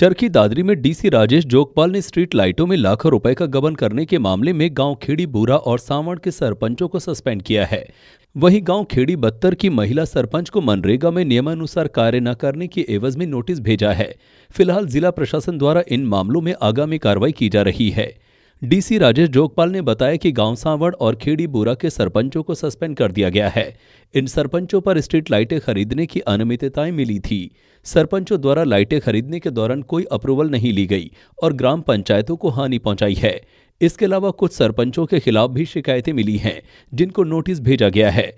चरखी दादरी में डीसी राजेश जोगपाल ने स्ट्रीट लाइटों में लाखों रुपए का गबन करने के मामले में गांव खेड़ी बूरा और सावण के सरपंचों को सस्पेंड किया है वहीं गांव खेड़ी बत्तर की महिला सरपंच को मनरेगा में नियमानुसार कार्य न करने की एवज में नोटिस भेजा है फिलहाल जिला प्रशासन द्वारा इन मामलों में आगामी कार्रवाई की जा रही है डीसी राजेश जोगपाल ने बताया कि गांव सांवड़ और खेड़ी बोरा के सरपंचों को सस्पेंड कर दिया गया है इन सरपंचों पर स्ट्रीट लाइटें खरीदने की अनियमितताएं मिली थी सरपंचों द्वारा लाइटें खरीदने के दौरान कोई अप्रूवल नहीं ली गई और ग्राम पंचायतों को हानि पहुंचाई है इसके अलावा कुछ सरपंचों के खिलाफ भी शिकायतें मिली हैं जिनको नोटिस भेजा गया है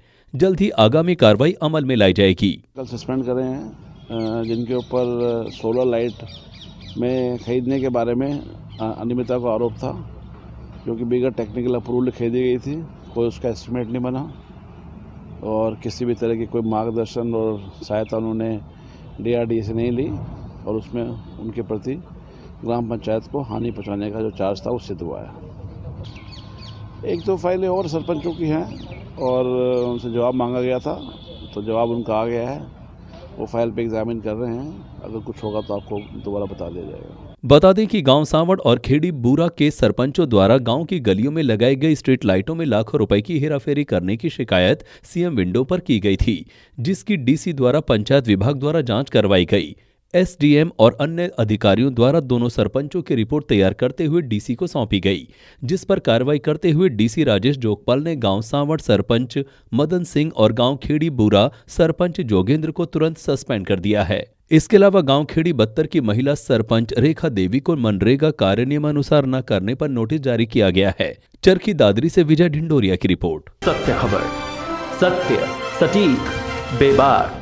जल्द ही आगामी कार्रवाई अमल में लाई जाएगी कल सस्पेंड करे हैं जिनके ऊपर सोलर लाइट में खरीदने के बारे में अनियमितता का आरोप था क्योंकि बिगर टेक्निकल अप्रूवल लिखे दी गई थी कोई उसका एस्टिमेट नहीं बना और किसी भी तरह की कोई मार्गदर्शन और सहायता उन्होंने डी से नहीं ली और उसमें उनके प्रति ग्राम पंचायत को हानि पहुँचाने का जो चार्ज था वो सिद्ध हुआ है एक तो फाइलें और सरपंचों की हैं और उनसे जवाब मांगा गया था तो जवाब उनका आ गया है वो फाइल पे एग्जामिन कर रहे हैं अगर कुछ होगा तो आपको दोबारा बता दिया जाएगा बता दें कि गांव सावड़ और खेड़ी बूरा के सरपंचों द्वारा गांव की गलियों में लगाई गई स्ट्रीट लाइटों में लाखों रुपए की हेराफेरी करने की शिकायत सीएम विंडो पर की गई थी जिसकी डीसी द्वारा पंचायत विभाग द्वारा जांच करवाई गई एसडीएम और अन्य अधिकारियों द्वारा दोनों सरपंचों की रिपोर्ट तैयार करते हुए डीसी को सौंपी गई जिस पर कार्रवाई करते हुए डीसी राजेश जोगपाल ने गांव सांवड़ सरपंच मदन सिंह और गांव खेड़ी बूरा सरपंच जोगेंद्र को तुरंत सस्पेंड कर दिया है इसके अलावा गांव खेड़ी बत्तर की महिला सरपंच रेखा देवी को मनरेगा कार्य नियमानुसार न करने पर नोटिस जारी किया गया है चरखी दादरी से विजय ढिंडोरिया की रिपोर्ट सत्य खबर सत्य सटीक बेबाक